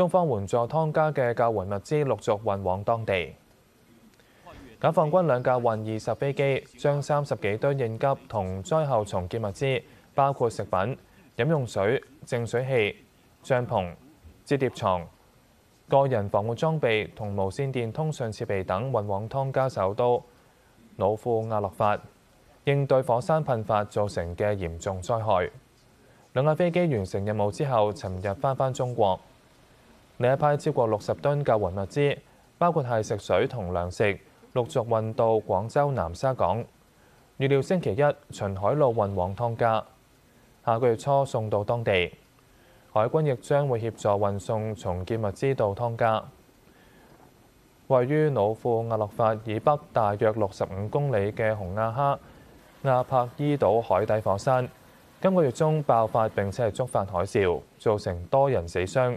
中方援助湯加嘅救援物資陸續運往當地。解放軍兩架運二十飛機，將三十幾堆應急同災後重建物資，包括食品、飲用水、淨水器、帳篷、折疊床、個人防護裝備同無線電通訊設備等，運往湯加首都努庫亚洛法，應對火山噴發造成嘅嚴重災害。兩架飛機完成任務之後，尋日返返中國。另一批超過六十噸救援物資，包括係食水同糧食，陸續運到廣州南沙港。預料星期一巡海路運往湯加，下個月初送到當地。海軍亦將會協助運送重建物資到湯加。位於老庫亞洛法以北大約六十五公里嘅紅亞克亞帕伊島海底火山，今個月中爆發並且係觸發海嘯，造成多人死傷。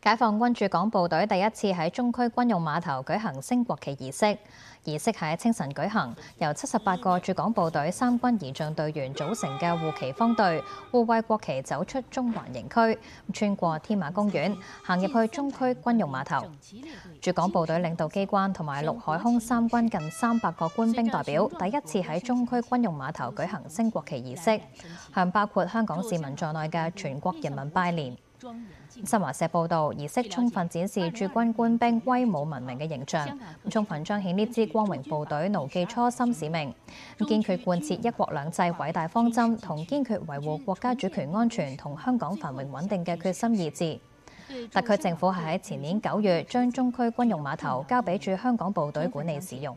解放軍駐港部隊第一次喺中區軍用碼頭舉行升國旗儀式，儀式喺清晨舉行，由七十八個駐港部隊三軍儀仗隊員組成嘅護旗方隊，護衛國旗走出中環營區，穿過天馬公園，行入去中區軍用碼頭。駐港部隊領導機關同埋陸海空三軍近三百個官兵代表，第一次喺中區軍用碼頭舉行升國旗儀式，向包括香港市民在內嘅全國人民拜年。新华社報導，儀式充分展示駐軍官兵威武文明嘅形象，充分彰顯呢支光荣部隊牢记使命，堅決貫徹一國兩制偉大方針同堅決維護國家主權安全同香港繁榮穩定嘅決心意志。特區政府係喺前年九月將中區軍用碼頭交俾驻香港部隊管理使用。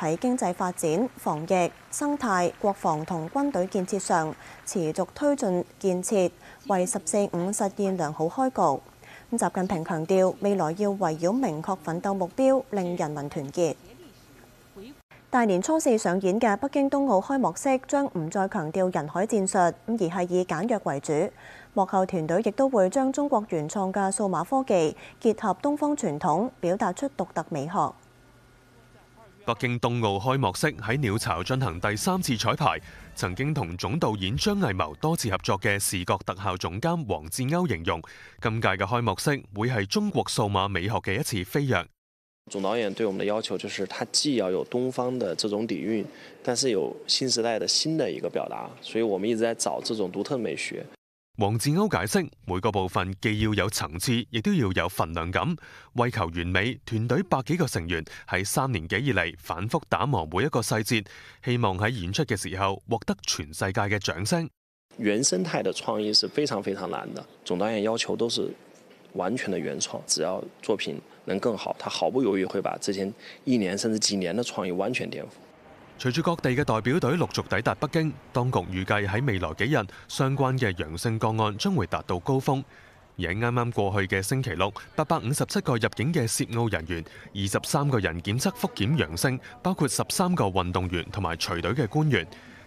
喺經濟發展、防疫、生態、國防同軍隊建設上持續推進建設，為十四五實現良好開局。咁習近平強調，未來要圍繞明確奮鬥目標，令人民團結。大年初四上演嘅北京冬奧開幕式將唔再強調人海戰術，而係以簡約為主。幕後團隊亦都會將中國原創嘅數碼科技結合東方傳統，表達出獨特美學。北京冬奥開幕式喺鳥巢進行第三次彩排。曾經同總導演張藝謀多次合作嘅視覺特效總監黄志歐形容，今屆嘅開幕式會係中國數碼美學嘅一次飛躍。總導演對我們的要求就是，他既要有東方的這種底韻，但是有新時代的新的一個表達，所以我们一直在找這種獨特美學。黄志欧解释：每个部分既要有层次，亦都要有份量感。为求完美，团队百几个成员喺三年几以嚟反复打磨每一个细节，希望喺演出嘅时候获得全世界嘅掌声。原生態的創意是非常非常難的，總导演要求都是完全的原創，只要作品能更好，他毫不猶豫會把之前一年甚至幾年的創意完全颠覆。随住各地嘅代表队陆续抵达北京，当局预计喺未来几日，相关嘅阳性个案将会达到高峰。而喺啱啱过去嘅星期六，八百五十七个入境嘅涉澳人员，二十三个人检测复检阳性，包括十三个运动员同埋随队嘅官员。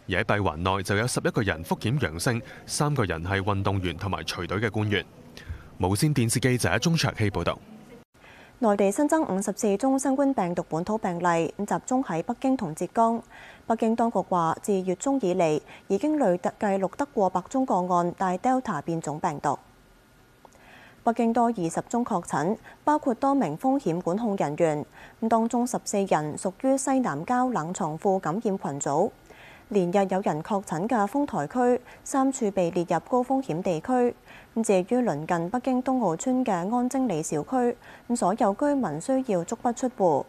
而喺闭环内就有十一个人复检阳性，三个人系运动员同埋随队嘅官员。无线电视记者钟卓希报道。內地新增五十四宗新冠病毒本土病例，集中喺北京同浙江。北京當局話，自月中以嚟已經累計錄得過百宗個案帶 Delta 變種病毒。北京多二十宗確診，包括多名風險管控人員。當中十四人屬於西南郊冷藏庫感染群組。連日有人確診嘅豐台區三處被列入高風險地區。咁至於鄰近北京東澳村嘅安精里小區，咁所有居民需要足不出户。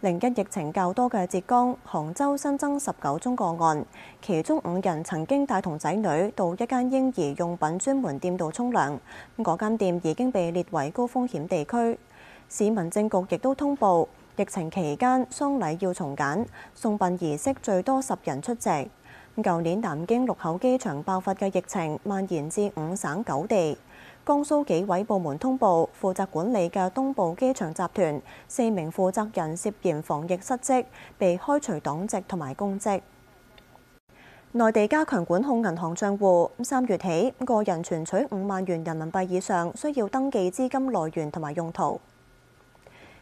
另一疫情較多嘅浙江杭州新增十九宗個案，其中五人曾經帶同仔女到一間嬰兒用品專門店度沖涼，嗰間店已經被列為高風險地區。市民政局亦都通報，疫情期間喪禮要重簡，送殯儀式最多十人出席。舊年南京禄口機場爆發嘅疫情蔓延至五省九地，江蘇纪委部門通報，負責管理嘅東部機場集團四名負責人涉嫌防疫失職，被開除黨籍同埋公職。內地加強管控銀行賬户，三月起個人存取五萬元人民幣以上需要登記資金來源同埋用途。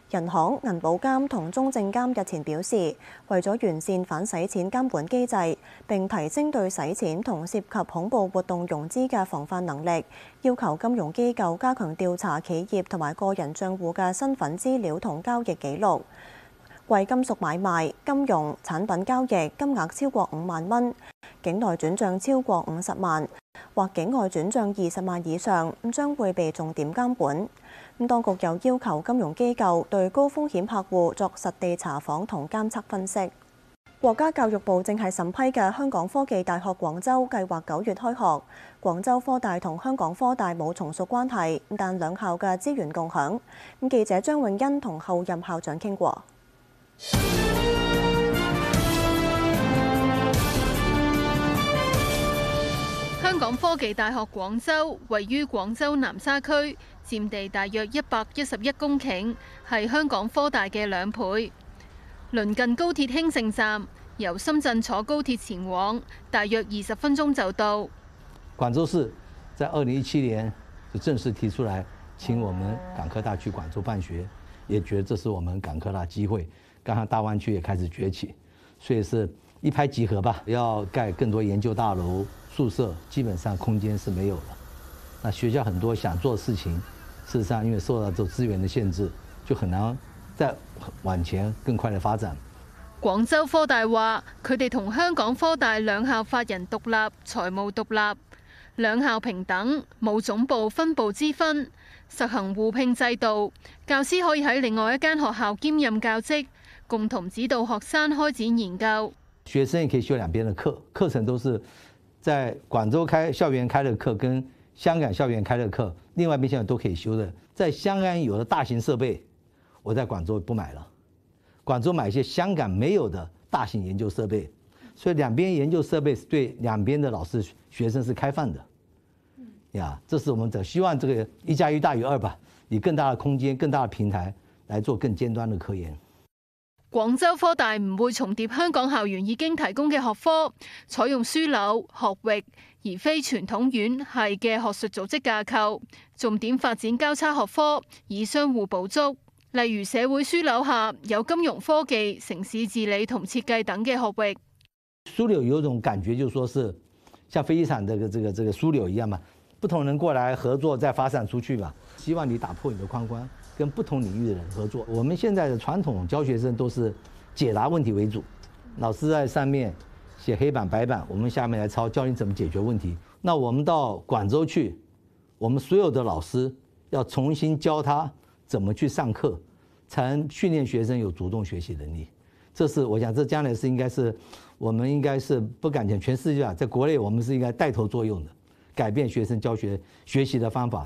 人行、銀保監同中證監日前表示，為咗完善反洗錢監管機制，並提升對洗錢同涉及恐怖活動融資嘅防範能力，要求金融機構加強調查企業同埋個人帳戶嘅身份資料同交易記錄。貴金屬買賣、金融產品交易金額超過五萬蚊，境內轉帳超過五十萬，或境外轉帳二十萬以上，將會被重點監管。咁當局又要求金融機構對高風險客户作實地查訪同監測分析。國家教育部正係審批嘅香港科技大學廣州計劃九月開學。廣州科大同香港科大冇從屬關係，但兩校嘅資源共享。咁記者張永欣同後任校長傾過。香港科技大学广州位于广州南沙区，占地大约一百一十一公顷，系香港科大嘅两倍。邻近高铁兴盛站，由深圳坐高铁前往，大约二十分钟就到。广州市在二零一七年就正式提出来，请我们港科大去广州办学，也觉得这是我们港科大机会。加上大湾区也开始崛起，所以是。一拍即合吧！要盖更多研究大楼、宿舍，基本上空间是没有了。那学校很多想做事情，事实上因为受到这资源的限制，就很难再往前更快的发展。广州科大话，佢哋同香港科大两校法人独立、财务独立，两校平等，冇总部、分部之分，实行互聘制度，教师可以喺另外一间学校兼任教职，共同指导学生开展研究。学生也可以修两边的课，课程都是在广州开校园开的课，跟香港校园开的课，另外一边现在都可以修的。在香港有的大型设备，我在广州不买了，广州买一些香港没有的大型研究设备，所以两边研究设备是对两边的老师、学生是开放的。呀，这是我们的希望，这个一加一大于二吧，以更大的空间、更大的平台来做更尖端的科研。广州科大唔会重叠香港校园已经提供嘅学科，采用枢纽学域而非传统院系嘅学术组织架构，重点发展交叉学科以相互补足。例如，社会枢纽下有金融科技、城市治理同设计等嘅学域。枢纽有种感觉就说是像飞机场这个这个这个枢纽一样嘛，不同人过来合作再发展出去嘛。希望你打破你的框框。跟不同领域的人合作。我们现在的传统教学生都是解答问题为主，老师在上面写黑板白板，我们下面来抄，教你怎么解决问题。那我们到广州去，我们所有的老师要重新教他怎么去上课，才能训练学生有主动学习能力。这是我想，这将来是应该是我们应该是不敢讲全世界啊，在国内我们是应该带头作用的，改变学生教学学习的方法。